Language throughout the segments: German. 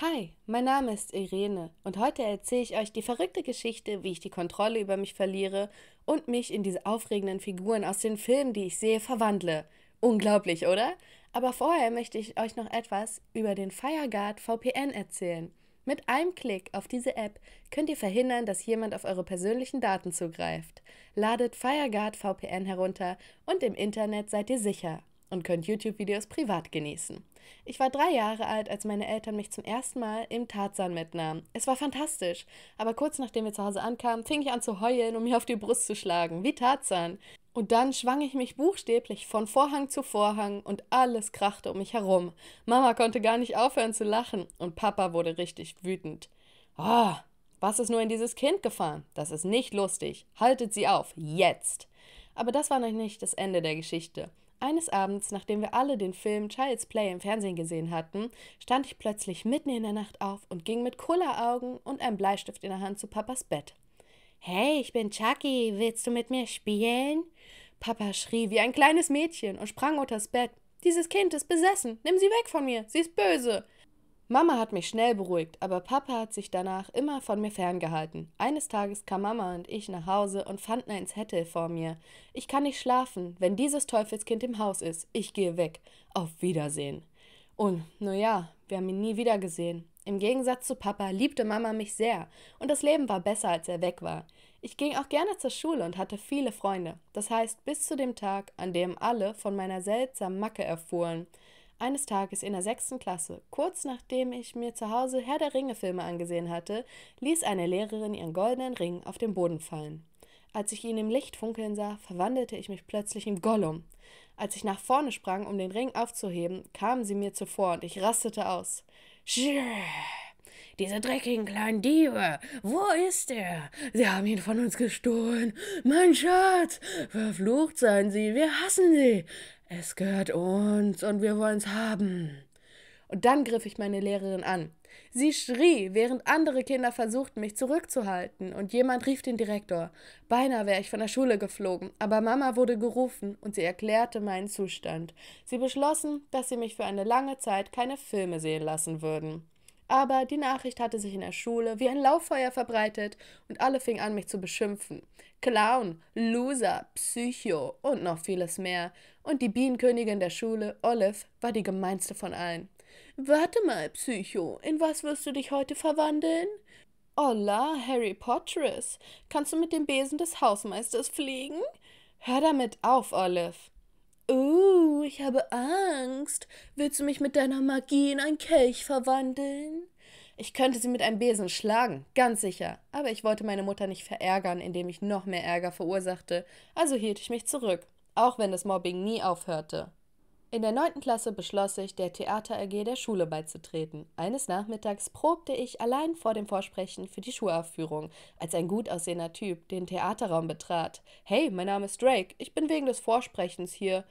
Hi, mein Name ist Irene und heute erzähle ich euch die verrückte Geschichte, wie ich die Kontrolle über mich verliere und mich in diese aufregenden Figuren aus den Filmen, die ich sehe, verwandle. Unglaublich, oder? Aber vorher möchte ich euch noch etwas über den FireGuard VPN erzählen. Mit einem Klick auf diese App könnt ihr verhindern, dass jemand auf eure persönlichen Daten zugreift. Ladet FireGuard VPN herunter und im Internet seid ihr sicher und könnt YouTube-Videos privat genießen. Ich war drei Jahre alt, als meine Eltern mich zum ersten Mal im Tarzan mitnahmen. Es war fantastisch, aber kurz nachdem wir zu Hause ankamen, fing ich an zu heulen und mir auf die Brust zu schlagen, wie Tarzan. Und dann schwang ich mich buchstäblich von Vorhang zu Vorhang und alles krachte um mich herum. Mama konnte gar nicht aufhören zu lachen und Papa wurde richtig wütend. Oh, was ist nur in dieses Kind gefahren? Das ist nicht lustig. Haltet sie auf, jetzt! Aber das war noch nicht das Ende der Geschichte. Eines Abends, nachdem wir alle den Film Child's Play im Fernsehen gesehen hatten, stand ich plötzlich mitten in der Nacht auf und ging mit Kulleraugen und einem Bleistift in der Hand zu Papas Bett. Hey, ich bin Chucky, willst du mit mir spielen? Papa schrie wie ein kleines Mädchen und sprang unters Bett. Dieses Kind ist besessen, nimm sie weg von mir, sie ist böse. Mama hat mich schnell beruhigt, aber Papa hat sich danach immer von mir ferngehalten. Eines Tages kam Mama und ich nach Hause und fanden ein Zettel vor mir. Ich kann nicht schlafen, wenn dieses Teufelskind im Haus ist. Ich gehe weg. Auf Wiedersehen. Und, na ja, wir haben ihn nie wiedergesehen. Im Gegensatz zu Papa liebte Mama mich sehr und das Leben war besser, als er weg war. Ich ging auch gerne zur Schule und hatte viele Freunde. Das heißt, bis zu dem Tag, an dem alle von meiner seltsamen Macke erfuhren. Eines Tages in der sechsten Klasse, kurz nachdem ich mir zu Hause Herr der Ringe-Filme angesehen hatte, ließ eine Lehrerin ihren goldenen Ring auf den Boden fallen. Als ich ihn im Licht funkeln sah, verwandelte ich mich plötzlich in Gollum. Als ich nach vorne sprang, um den Ring aufzuheben, kamen sie mir zuvor und ich rastete aus. Schirr. Diese dreckigen kleinen Diebe! Wo ist er? Sie haben ihn von uns gestohlen! Mein Schatz! Verflucht seien sie! Wir hassen sie! Es gehört uns und wir wollen's haben! Und dann griff ich meine Lehrerin an. Sie schrie, während andere Kinder versuchten, mich zurückzuhalten, und jemand rief den Direktor. Beinahe wäre ich von der Schule geflogen, aber Mama wurde gerufen und sie erklärte meinen Zustand. Sie beschlossen, dass sie mich für eine lange Zeit keine Filme sehen lassen würden. Aber die Nachricht hatte sich in der Schule wie ein Lauffeuer verbreitet und alle fingen an, mich zu beschimpfen. Clown, Loser, Psycho und noch vieles mehr. Und die Bienenkönigin der Schule, Olive, war die gemeinste von allen. Warte mal, Psycho, in was wirst du dich heute verwandeln? Olla, Harry Potteris, kannst du mit dem Besen des Hausmeisters fliegen? Hör damit auf, Olive. Uh, ich habe Angst. Willst du mich mit deiner Magie in einen Kelch verwandeln? Ich könnte sie mit einem Besen schlagen, ganz sicher, aber ich wollte meine Mutter nicht verärgern, indem ich noch mehr Ärger verursachte, also hielt ich mich zurück, auch wenn das Mobbing nie aufhörte. In der neunten Klasse beschloss ich, der Theater AG der Schule beizutreten. Eines Nachmittags probte ich allein vor dem Vorsprechen für die Schulaufführung, als ein gut aussehender Typ den Theaterraum betrat. Hey, mein Name ist Drake, ich bin wegen des Vorsprechens hier.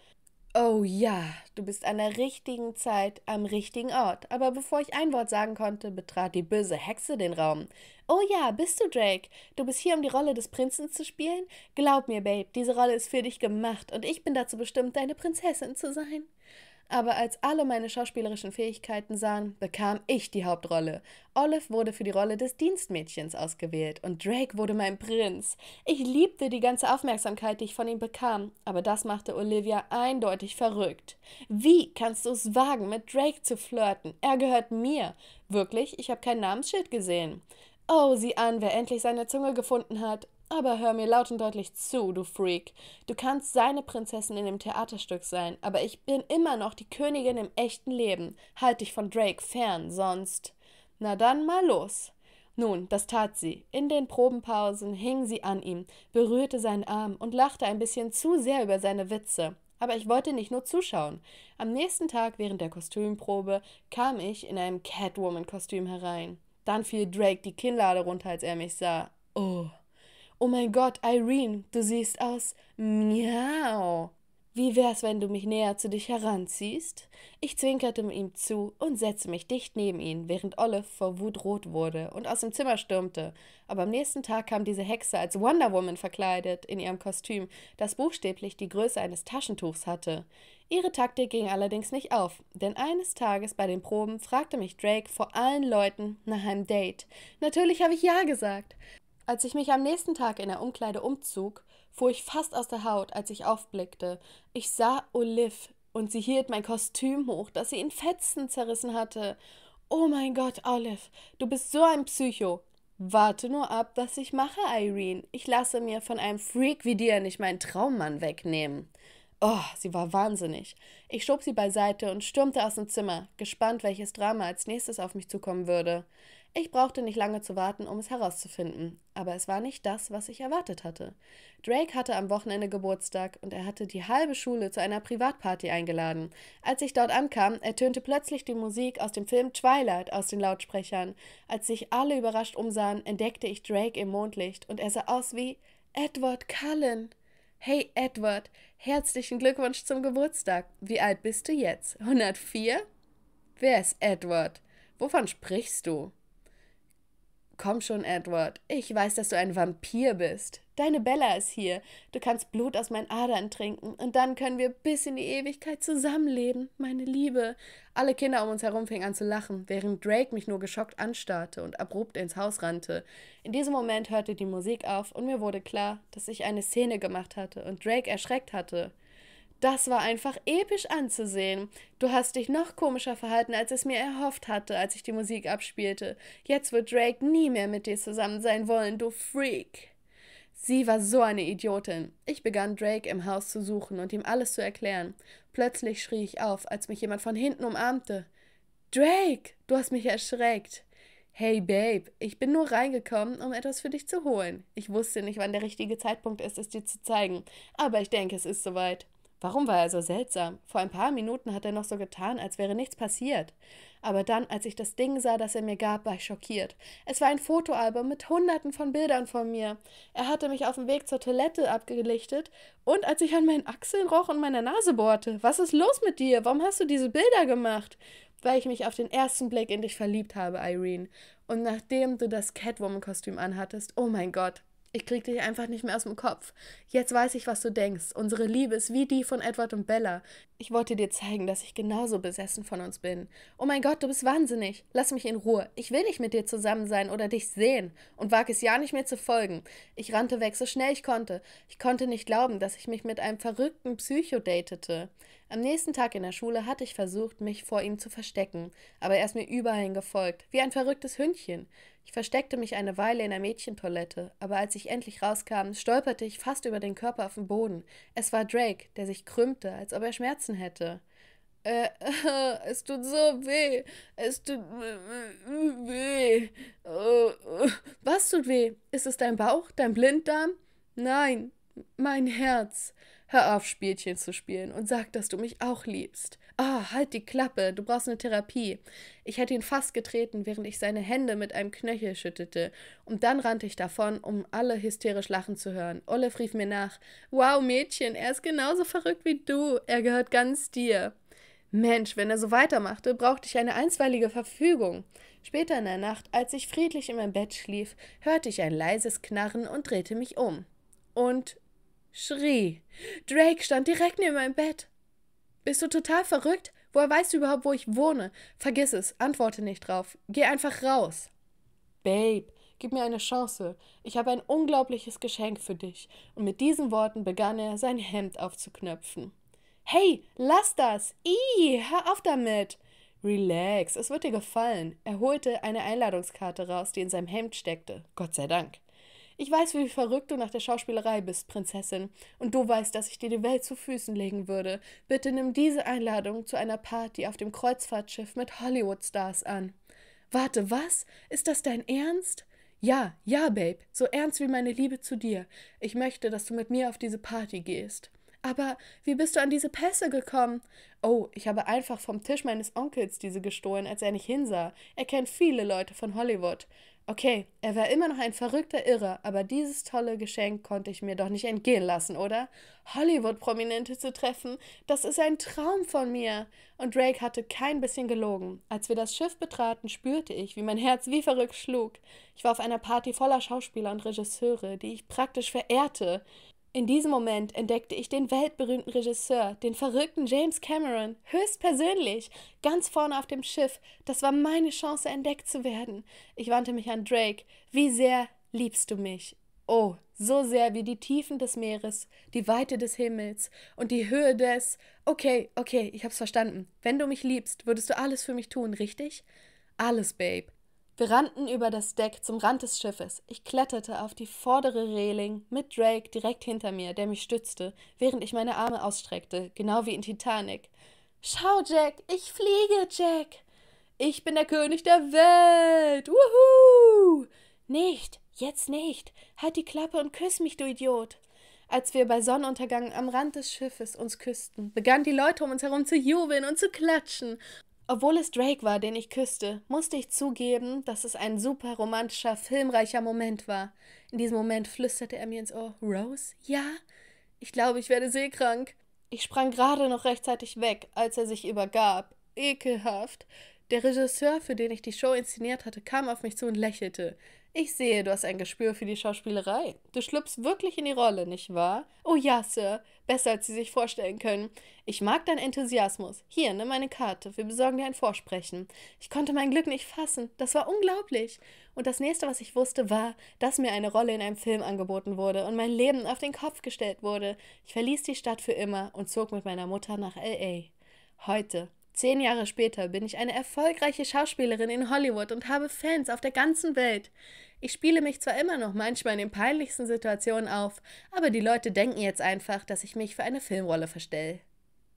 Oh ja, du bist an der richtigen Zeit am richtigen Ort. Aber bevor ich ein Wort sagen konnte, betrat die böse Hexe den Raum. Oh ja, bist du Drake? Du bist hier, um die Rolle des Prinzen zu spielen? Glaub mir, Babe, diese Rolle ist für dich gemacht und ich bin dazu bestimmt, deine Prinzessin zu sein. Aber als alle meine schauspielerischen Fähigkeiten sahen, bekam ich die Hauptrolle. Olive wurde für die Rolle des Dienstmädchens ausgewählt und Drake wurde mein Prinz. Ich liebte die ganze Aufmerksamkeit, die ich von ihm bekam, aber das machte Olivia eindeutig verrückt. Wie kannst du es wagen, mit Drake zu flirten? Er gehört mir. Wirklich, ich habe kein Namensschild gesehen. Oh, sieh an, wer endlich seine Zunge gefunden hat. Aber hör mir laut und deutlich zu, du Freak. Du kannst seine Prinzessin in dem Theaterstück sein, aber ich bin immer noch die Königin im echten Leben. Halt dich von Drake fern, sonst. Na dann mal los. Nun, das tat sie. In den Probenpausen hing sie an ihm, berührte seinen Arm und lachte ein bisschen zu sehr über seine Witze. Aber ich wollte nicht nur zuschauen. Am nächsten Tag während der Kostümprobe kam ich in einem Catwoman-Kostüm herein. Dann fiel Drake die Kinnlade runter, als er mich sah. Oh. Oh mein Gott, Irene, du siehst aus. Miau. Wie wär's, wenn du mich näher zu dich heranziehst? Ich zwinkerte ihm zu und setzte mich dicht neben ihn, während Olive vor Wut rot wurde und aus dem Zimmer stürmte. Aber am nächsten Tag kam diese Hexe als Wonder Woman verkleidet in ihrem Kostüm, das buchstäblich die Größe eines Taschentuchs hatte. Ihre Taktik ging allerdings nicht auf, denn eines Tages bei den Proben fragte mich Drake vor allen Leuten nach einem Date. Natürlich habe ich ja gesagt. Als ich mich am nächsten Tag in der Umkleide umzog, fuhr ich fast aus der Haut, als ich aufblickte. Ich sah Olive und sie hielt mein Kostüm hoch, das sie in Fetzen zerrissen hatte. Oh mein Gott, Olive, du bist so ein Psycho. Warte nur ab, was ich mache, Irene. Ich lasse mir von einem Freak wie dir nicht meinen Traummann wegnehmen. Oh, sie war wahnsinnig. Ich schob sie beiseite und stürmte aus dem Zimmer, gespannt, welches Drama als nächstes auf mich zukommen würde. Ich brauchte nicht lange zu warten, um es herauszufinden, aber es war nicht das, was ich erwartet hatte. Drake hatte am Wochenende Geburtstag und er hatte die halbe Schule zu einer Privatparty eingeladen. Als ich dort ankam, ertönte plötzlich die Musik aus dem Film Twilight aus den Lautsprechern. Als sich alle überrascht umsahen, entdeckte ich Drake im Mondlicht und er sah aus wie Edward Cullen. Hey Edward, herzlichen Glückwunsch zum Geburtstag. Wie alt bist du jetzt? 104? Wer ist Edward? Wovon sprichst du? Komm schon, Edward. Ich weiß, dass du ein Vampir bist. Deine Bella ist hier. Du kannst Blut aus meinen Adern trinken und dann können wir bis in die Ewigkeit zusammenleben, meine Liebe. Alle Kinder um uns herum fingen an zu lachen, während Drake mich nur geschockt anstarrte und abrupt ins Haus rannte. In diesem Moment hörte die Musik auf und mir wurde klar, dass ich eine Szene gemacht hatte und Drake erschreckt hatte. Das war einfach episch anzusehen. Du hast dich noch komischer verhalten, als es mir erhofft hatte, als ich die Musik abspielte. Jetzt wird Drake nie mehr mit dir zusammen sein wollen, du Freak. Sie war so eine Idiotin. Ich begann Drake im Haus zu suchen und ihm alles zu erklären. Plötzlich schrie ich auf, als mich jemand von hinten umarmte. Drake, du hast mich erschreckt. Hey Babe, ich bin nur reingekommen, um etwas für dich zu holen. Ich wusste nicht, wann der richtige Zeitpunkt ist, es dir zu zeigen, aber ich denke, es ist soweit. Warum war er so seltsam? Vor ein paar Minuten hat er noch so getan, als wäre nichts passiert. Aber dann, als ich das Ding sah, das er mir gab, war ich schockiert. Es war ein Fotoalbum mit hunderten von Bildern von mir. Er hatte mich auf dem Weg zur Toilette abgelichtet und als ich an meinen Achseln roch und meiner Nase bohrte. Was ist los mit dir? Warum hast du diese Bilder gemacht? Weil ich mich auf den ersten Blick in dich verliebt habe, Irene. Und nachdem du das Catwoman-Kostüm anhattest, oh mein Gott, ich krieg dich einfach nicht mehr aus dem Kopf. Jetzt weiß ich, was du denkst. Unsere Liebe ist wie die von Edward und Bella. Ich wollte dir zeigen, dass ich genauso besessen von uns bin. Oh mein Gott, du bist wahnsinnig. Lass mich in Ruhe. Ich will nicht mit dir zusammen sein oder dich sehen. Und wag es ja nicht mehr zu folgen. Ich rannte weg, so schnell ich konnte. Ich konnte nicht glauben, dass ich mich mit einem verrückten Psycho datete. Am nächsten Tag in der Schule hatte ich versucht, mich vor ihm zu verstecken, aber er ist mir überall gefolgt, wie ein verrücktes Hündchen. Ich versteckte mich eine Weile in der Mädchentoilette, aber als ich endlich rauskam, stolperte ich fast über den Körper auf den Boden. Es war Drake, der sich krümmte, als ob er Schmerzen hätte. Äh, äh es tut so weh. Es tut weh. Oh, oh. Was tut weh? Ist es dein Bauch, dein Blinddarm? Nein, mein Herz. Hör auf, Spielchen zu spielen und sag, dass du mich auch liebst. Ah, oh, halt die Klappe, du brauchst eine Therapie. Ich hätte ihn fast getreten, während ich seine Hände mit einem Knöchel schüttete. Und dann rannte ich davon, um alle hysterisch lachen zu hören. Olaf rief mir nach: Wow, Mädchen, er ist genauso verrückt wie du. Er gehört ganz dir. Mensch, wenn er so weitermachte, brauchte ich eine einstweilige Verfügung. Später in der Nacht, als ich friedlich in meinem Bett schlief, hörte ich ein leises Knarren und drehte mich um. Und schrie. Drake stand direkt neben meinem Bett. Bist du total verrückt? Woher weißt du überhaupt, wo ich wohne? Vergiss es, antworte nicht drauf. Geh einfach raus. Babe, gib mir eine Chance. Ich habe ein unglaubliches Geschenk für dich. Und mit diesen Worten begann er, sein Hemd aufzuknöpfen. Hey, lass das! Ih, hör auf damit! Relax, es wird dir gefallen. Er holte eine Einladungskarte raus, die in seinem Hemd steckte. Gott sei Dank. Ich weiß, wie verrückt du nach der Schauspielerei bist, Prinzessin, und du weißt, dass ich dir die Welt zu Füßen legen würde. Bitte nimm diese Einladung zu einer Party auf dem Kreuzfahrtschiff mit Hollywood-Stars an. Warte, was? Ist das dein Ernst? Ja, ja, Babe, so ernst wie meine Liebe zu dir. Ich möchte, dass du mit mir auf diese Party gehst. Aber wie bist du an diese Pässe gekommen? Oh, ich habe einfach vom Tisch meines Onkels diese gestohlen, als er nicht hinsah. Er kennt viele Leute von Hollywood. Okay, er war immer noch ein verrückter Irrer, aber dieses tolle Geschenk konnte ich mir doch nicht entgehen lassen, oder? Hollywood-Prominente zu treffen, das ist ein Traum von mir. Und Drake hatte kein bisschen gelogen. Als wir das Schiff betraten, spürte ich, wie mein Herz wie verrückt schlug. Ich war auf einer Party voller Schauspieler und Regisseure, die ich praktisch verehrte. In diesem Moment entdeckte ich den weltberühmten Regisseur, den verrückten James Cameron, höchstpersönlich, ganz vorne auf dem Schiff. Das war meine Chance, entdeckt zu werden. Ich wandte mich an Drake. Wie sehr liebst du mich? Oh, so sehr wie die Tiefen des Meeres, die Weite des Himmels und die Höhe des. Okay, okay, ich hab's verstanden. Wenn du mich liebst, würdest du alles für mich tun, richtig? Alles, Babe. Wir rannten über das Deck zum Rand des Schiffes. Ich kletterte auf die vordere Reling mit Drake direkt hinter mir, der mich stützte, während ich meine Arme ausstreckte, genau wie in Titanic. Schau, Jack, ich fliege, Jack. Ich bin der König der Welt. Wuhu! Nicht, jetzt nicht. Halt die Klappe und küss mich, du Idiot. Als wir bei Sonnenuntergang am Rand des Schiffes uns küssten, begannen die Leute um uns herum zu jubeln und zu klatschen, obwohl es Drake war, den ich küsste, musste ich zugeben, dass es ein super romantischer, filmreicher Moment war. In diesem Moment flüsterte er mir ins Ohr: Rose? Ja? Ich glaube, ich werde seekrank. Ich sprang gerade noch rechtzeitig weg, als er sich übergab. Ekelhaft. Der Regisseur, für den ich die Show inszeniert hatte, kam auf mich zu und lächelte. Ich sehe, du hast ein Gespür für die Schauspielerei. Du schlüpfst wirklich in die Rolle, nicht wahr? Oh ja, Sir. Besser, als Sie sich vorstellen können. Ich mag deinen Enthusiasmus. Hier, nimm meine Karte. Wir besorgen dir ein Vorsprechen. Ich konnte mein Glück nicht fassen. Das war unglaublich. Und das nächste, was ich wusste, war, dass mir eine Rolle in einem Film angeboten wurde und mein Leben auf den Kopf gestellt wurde. Ich verließ die Stadt für immer und zog mit meiner Mutter nach L.A. Heute, Zehn Jahre später bin ich eine erfolgreiche Schauspielerin in Hollywood und habe Fans auf der ganzen Welt. Ich spiele mich zwar immer noch manchmal in den peinlichsten Situationen auf, aber die Leute denken jetzt einfach, dass ich mich für eine Filmrolle verstelle.